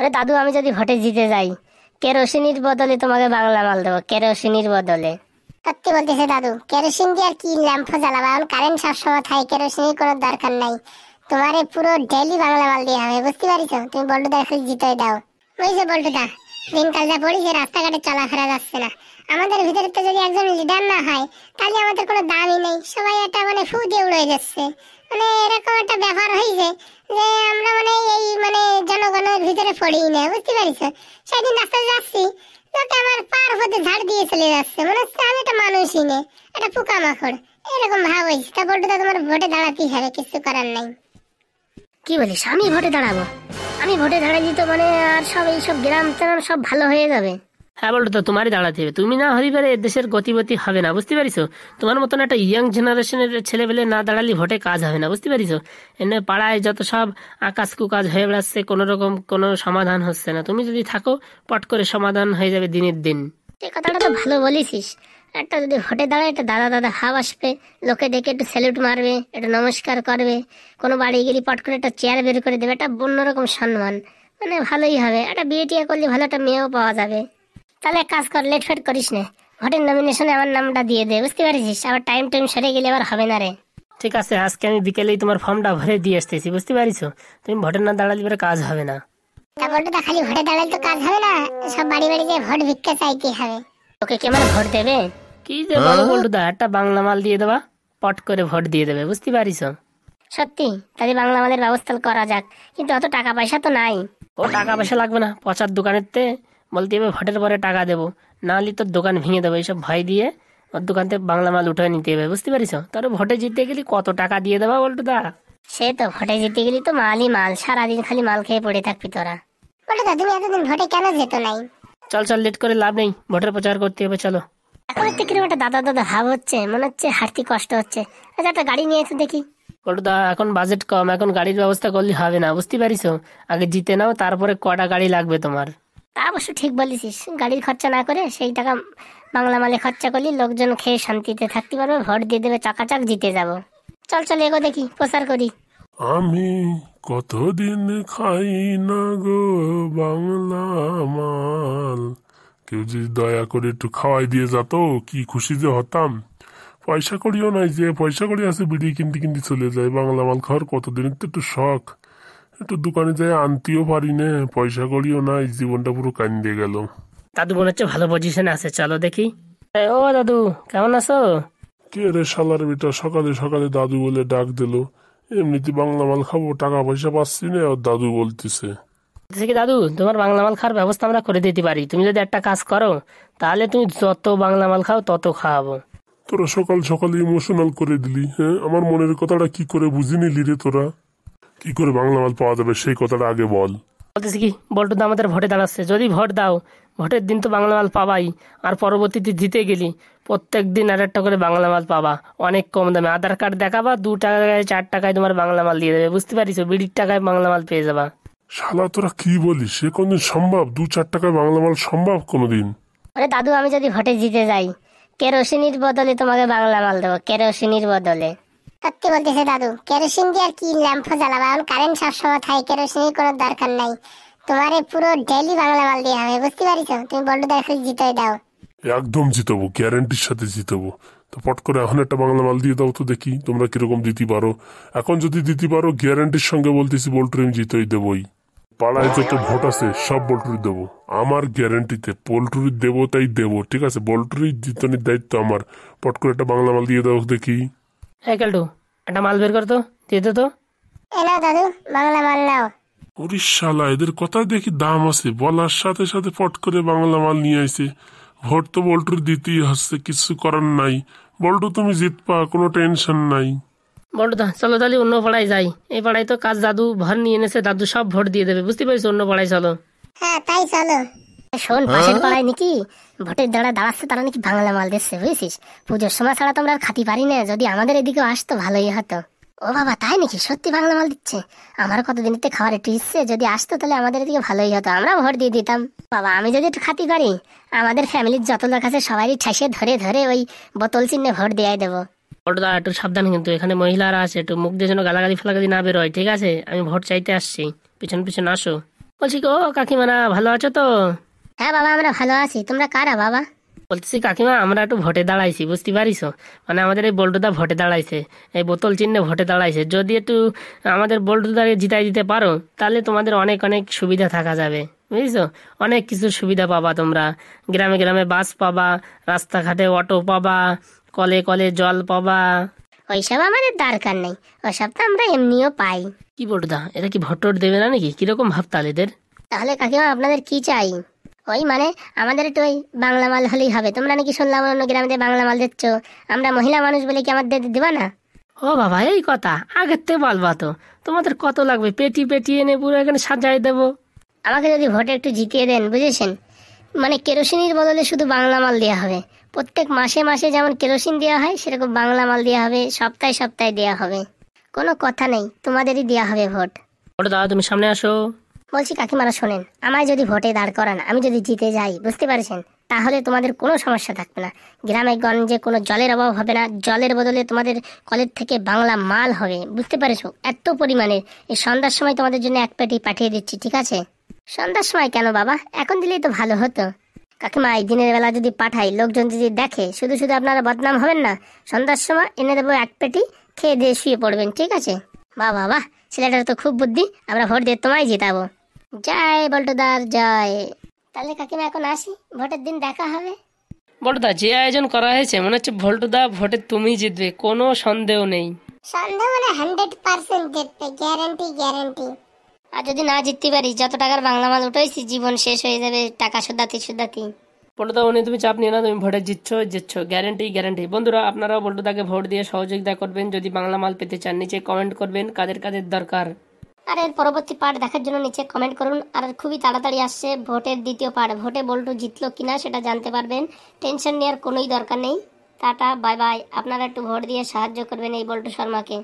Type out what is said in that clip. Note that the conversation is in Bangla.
ওরে দাদু আমি যদি ভোটে জিতে যাই কেরোসিনির বদলে তোমাকে বাংলা মাল দেবো কেরোসিনির বদলে সত্যি বলতেছে দাদু কেরোসিন দিয়ে আর কি ল্যাম্প জ্বালাবা এখন কারেন্ট সবসময় থাকে কেরোসিনের কোনো দরকার নাই তোমার পুরো ডেইলি বাংলা মাল দিয়ে হবে বুঝতে পারিছো তুমি বল্টুদা খালি জিতে দাও ওই যে বল্টুদা দিনকাল যা পড়ি রাস্তাঘাটে চলাফেরা যাচ্ছে না আমাদের ভিতরে তো যদি একজন লিডার না হয় তাহলে আমাদের কোনো দামই নেই সবাই একটা মানে ফু দিয়ে উড়ে যাচ্ছে মানে এরকম একটা ব্যাপার হয়েছে যে আমরা মানে এই মানে জনগণের ভিতরে পড়ি না বুঝতে পারিস সেদিন রাস্তায় যাচ্ছি তাতে আমার পার হতে ঝাড় দিয়ে চলে যাচ্ছে মানে হচ্ছে আমি একটা মানুষই নে একটা পোকামাকড় এরকম ভাব হয়েছে তা বলতে তোমার ভোটে দাঁড়াতেই হবে কিছু করার নাই কি বলিস আমি ভোটে দাঁড়াবো আমি ভোটে দাঁড়াই তো মানে আর সব এইসব গ্রাম ট্রাম সব ভালো হয়ে যাবে হ্যাঁ বলতো তো তোমারই দাঁড়াতে হবে তুমি না হরি পারে দেশের গতিবতি হবে না বুঝতে পারিস তোমার মতন একটা ইয়াং জেনারেশনের ছেলে পেলে না দাঁড়ালি ভোটে কাজ হবে না বুঝতে পারিস এনে পাড়ায় যত সব আকাশ কাজ হয়ে বেড়াচ্ছে কোনো রকম কোনো সমাধান হচ্ছে না তুমি যদি থাকো পট করে সমাধান হয়ে যাবে দিনের দিন সে কথাটা তো ভালো বলেছিস একটা যদি হটে দাঁড়ায় একটা দাদা দাদা হাব আসবে লোকে দেখে একটু স্যালুট মারবে একটু নমস্কার করবে কোনো বাড়ি গেলে পট করে একটা চেয়ার বের করে দেবে একটা অন্যরকম সম্মান মানে ভালোই হবে একটা বিয়ে টিয়া করলে ভালো একটা মেয়েও পাওয়া যাবে তাহলে এক কাজ কর লেট ফেট করিস না ভোটের নমিনেশনে আমার নামটা দিয়ে দে বুঝতে পারছিস আবার টাইম টাইম সেরে গেলে আবার হবে না রে ঠিক আছে আজকে আমি বিকেলেই তোমার ফর্মটা ভরে দিয়ে আসতেছি বুঝতে পারিছো তুমি ভোটের না দাঁড়ালে পরে কাজ হবে না তা খালি ভোটে দাঁড়ালে তো কাজ হবে না সব বাড়ি বাড়ি যে ভোট ভিক্ষা চাইতে হবে ওকে কেমন ভোট দেবে কি যে বলো হ্যাঁ? বল্টুদা একটা বাংলা মাল দিয়ে দেবা পট করে ভোট দিয়ে দেবে বুঝতে পারিস সত্যি তাহলে বাংলা মালের ব্যবস্থা করা যাক কিন্তু অত টাকা পয়সা তো নাই ও টাকা পয়সা লাগবে না পচার দোকানের তে বলতে হবে ভোটের পরে টাকা দেবো না হলে তোর দোকান ভেঙে দেবো এইসব ভয় দিয়ে ওর দোকান থেকে বাংলা মাল উঠে নিতে হবে বুঝতে পারিস তোর ভোটে জিতে গেলে কত টাকা দিয়ে দেবা বল্টুদা সে তো ভোটে জিতে গেলি তো মালই মাল সারাদিন খালি মাল খেয়ে পড়ে থাকবি তোরা বলটুদা তুমি এতদিন ভোটে কেন যেত নাই চল চল লেট করে লাভ নেই ভোটের প্রচার করতে হবে চলো অনেকটা কিরকম একটা দাদা দাদা ভাব হচ্ছে মনে হচ্ছে হাঁটতে কষ্ট হচ্ছে আচ্ছা একটা গাড়ি নিয়ে এসে দেখি দা এখন বাজেট কম এখন গাড়ির ব্যবস্থা করলে হবে না বুঝতে পারিছো আগে জিতে নাও তারপরে কটা গাড়ি লাগবে তোমার তা অবশ্য ঠিক বলেছিস গাড়ির খরচা না করে সেই টাকা বাংলা মালে খরচা করলে লোকজন খেয়ে শান্তিতে থাকতে পারবে ভোট দিয়ে দেবে চাকাচাক জিতে যাব চল চল এগো দেখি প্রচার করি আমি কতদিন খাই না গো বাংলা মাল কেউ যদি দয়া করে একটু খাওয়াই দিয়ে যেত কি খুশি যে হতাম পয়সা করিও নাই যে পয়সা করি আছে বিড়ি কিনতে কিনতে চলে যায় বাংলা মাল খাওয়ার কতদিনের তো একটু শখ একটু দোকানে যাই আনতেও পারি না পয়সা করিও নাই জীবনটা পুরো কান্দে গেল দাদু মনে হচ্ছে ভালো পজিশন আছে চলো দেখি ও দাদু কেমন আছো কে রে শালার বেটা সকালে সকালে দাদু বলে ডাক দিল এমনিতে বাংলা মাল খাবো টাকা পয়সা পাচ্ছি না ওর দাদু বলতেছে থেকে দাদু তোমার বাংলা মাল খাওয়ার ব্যবস্থা আমরা করে দিতে পারি তুমি যদি একটা কাজ করো তাহলে তুমি যত বাংলা মাল খাও তত খাওয়াবো তোরা সকাল সকাল ইমোশনাল করে দিলি হ্যাঁ আমার মনের কথাটা কি করে বুঝে নিলি রে তোরা কি করে বাংলা মাল পাওয়া যাবে সেই কথাটা আগে বল বলতেছি কি বল্টু তো আমাদের ভোটে দাঁড়াচ্ছে যদি ভোট দাও ভোটের দিন তো বাংলা মাল পাবাই আর পরবর্তীতে জিতে গেলি প্রত্যেক দিন আর একটা করে বাংলা মাল পাবা অনেক কম দামে আধার কার্ড দেখাবা দু টাকায় চার টাকায় তোমার বাংলা মাল দিয়ে দেবে বুঝতে পারিস বিড়ির টাকায় বাংলা মাল পেয়ে যাবা শালা তোরা কি বলিস সে কোনদিন সম্ভব দু চার টাকায় বাংলা মাল সম্ভব কোনোদিন আরে দাদু আমি যদি ভোটে জিতে যাই কেরোসিনের বদলে তোমাকে বাংলা মাল দেবো কেরোসিনের বদলে সত্যি বলতেছে দাদু কেরোসিন দিয়ে আর কি ল্যাম্প জ্বালাবা এখন কারেন্ট সবসময় থাকে কেরোসিনের কোনো দরকার নাই তোমার পুরো ডেইলি বাংলা মাল দিয়ে হবে বুঝতে পারিস তুমি বড্ড দেখো জিতে দাও একদম জিতবো গ্যারেন্টির সাথে জিতবো তো পট করে এখন একটা বাংলা মাল দিয়ে দাও তো দেখি তোমরা কিরকম দিতে পারো এখন যদি দিতে পারো গ্যারেন্টির সঙ্গে বলতেছি বল্টু আমি জিতই দেবই পাড়ায় যত ভোট আছে সব বল্টুরি দেবো আমার গ্যারেন্টিতে পোল্টুরি দেবো তাই দেবো ঠিক আছে বল্টুরি জিতনির দায়িত্ব আমার পট করে একটা বাংলা মাল দিয়ে দাও দেখি এই কালটু একটা মাল বের কর তো দিয়ে দে তো বাংলা মাল নাও ওরে এদের কথায় দেখি দাম আছে বলার সাথে সাথে পট করে বাংলা মাল নিয়ে আইছে ভোট তো বল্টুর দিতেই হচ্ছে কিছু করার নাই বল্টু তুমি জিতপা কোনো টেনশন নাই বলো চলো তাহলে অন্য পাড়ায় যাই এই পাড়ায় তো কাজ দাদু ভর নিয়ে এনেছে দাদু সব ভোট দিয়ে দেবে বুঝতে পারছো অন্য পাড়ায় চলো হ্যাঁ তাই চলো শোন হ্যাঁ? পাশের পাড়ায় নাকি ভোটের দাঁড়া দাঁড়াচ্ছে তারা নাকি বাংলা মাল দিচ্ছে বুঝছিস পুজোর সময় ছাড়া তো আমরা খাতি পারি না যদি আমাদের এদিকে আসতো ভালোই হতো ও বাবা তাই নাকি সত্যি বাংলা মাল দিচ্ছে আমার কতদিন থেকে খাবার একটু ইচ্ছে যদি আসতো তাহলে আমাদের এদিকে ভালোই হতো আমরা ভোট দিয়ে দিতাম বাবা আমি যদি একটু খাতি পারি আমাদের ফ্যামিলির যত লোক আছে সবারই ঠাসে ধরে ধরে ওই বোতল চিহ্নে ভোট দেওয়াই দেবো অটোদা একটু সাবধান কিন্তু এখানে মহিলারা আছে একটু মুখ দিয়ে যেন গালাগালি ফালাগালি না বেরোয় ঠিক আছে আমি ভোট চাইতে আসছি পিছন পিছন আসো বলছি ও কাকিমারা ভালো আছো তো হ্যাঁ বাবা আমরা ভালো আছি তোমরা কারা বাবা বলতেছি কাকিমা আমরা একটু ভোটে দাঁড়াইছি বুঝতে পারিস মানে আমাদের এই বল্টুদা ভোটে দাঁড়াইছে এই বোতল চিহ্নে ভোটে দাঁড়াইছে যদি একটু আমাদের বল্টুদাকে জিতাই দিতে পারো তাহলে তোমাদের অনেক অনেক সুবিধা থাকা যাবে বুঝছো অনেক কিছু সুবিধা পাবা তোমরা গ্রামে গ্রামে বাস পাবা রাস্তাঘাটে অটো পাবা কলে কলে জল পাবা ওইসব আমাদের দরকার নেই ওসব তো আমরা এমনিও পাই কি বটদা এটা কি ভোট দেবে না নাকি কিরকম ভাব তালেদের তাহলে কাকিমা আপনাদের কি চাই ওই মানে আমাদের একটু ওই বাংলা মাল হলেই হবে তোমরা নাকি শুনলাম অন্য গ্রামে বাংলা মাল দিচ্ছ আমরা মহিলা মানুষ বলে কি আমাদের দেবা না ও বাবা এই কথা আগের থেকে বলবা তো তোমাদের কত লাগবে পেটি পেটি এনে পুরো এখানে সাজাই দেবো আমাকে যদি ভোটে একটু জিতিয়ে দেন বুঝেছেন মানে কেরোসিনের বদলে শুধু বাংলা মাল দেওয়া হবে প্রত্যেক মাসে মাসে যেমন কেরোসিন দেওয়া হয় সেরকম বাংলা মাল দেওয়া হবে সপ্তাহে সপ্তাহে দেওয়া হবে কোনো কথা নেই তোমাদেরই দেওয়া হবে ভোট ওটা দাদা তুমি সামনে আসো বলছি কাকিমারা শোনেন আমায় যদি ভোটে দাঁড় করান আমি যদি জিতে যাই বুঝতে পারছেন তাহলে তোমাদের কোনো সমস্যা থাকবে না গ্রামে গঞ্জে কোনো জলের অভাব হবে না জলের বদলে তোমাদের কলের থেকে বাংলা মাল হবে বুঝতে পারছো এত পরিমাণে এই সন্ধ্যার সময় তোমাদের জন্য এক পেটি পাঠিয়ে দিচ্ছি ঠিক আছে সন্ধ্যার সময় কেন বাবা এখন দিলেই তো ভালো হতো কাকিমা এই দিনের বেলা যদি পাঠাই লোকজন যদি দেখে শুধু শুধু আপনারা বদনাম হবেন না সন্ধ্যার সময় এনে দেবো এক পেটি খেয়ে দিয়ে শুয়ে পড়বেন ঠিক আছে বা বাবা ছেলেটার তো খুব বুদ্ধি আমরা ভোট দিয়ে তোমায় জিতাবো জয় বল্টদার জয় তাহলে কাকিমা এখন আসি ভোটের দিন দেখা হবে বল্টুদা যে আয়োজন করা হয়েছে মনে হচ্ছে ভল্টুদা ভোটে তুমি জিতবে কোনো সন্দেহ নেই সন্দেহ মানে হান্ড্রেড পার্সেন্ট জিতবে গ্যারান্টি গ্যারান্টি আর যদি না জিততে পারি যত টাকার বাংলা মাল উঠাইছি জীবন শেষ হয়ে যাবে টাকা শোধাতি শোধাতি পল্টুদা উনি তুমি চাপ নিয়ে না তুমি ভোটে জিতছ জিতছ গ্যারেন্টি গ্যারেন্টি বন্ধুরা আপনারাও পল্টুদাকে ভোট দিয়ে সহযোগিতা করবেন যদি বাংলা মাল পেতে চান নিচে কমেন্ট করবেন কাদের কাদের দরকার আর এর পরবর্তী পার্ট দেখার জন্য নিচে কমেন্ট করুন আর খুবই তাড়াতাড়ি আসছে ভোটের দ্বিতীয় পার্ট ভোটে বল্টু জিতলো কিনা সেটা জানতে পারবেন টেনশন নেওয়ার কোনোই দরকার নেই টাটা বাই বাই আপনারা একটু ভোট দিয়ে সাহায্য করবেন এই বল্টু শর্মাকে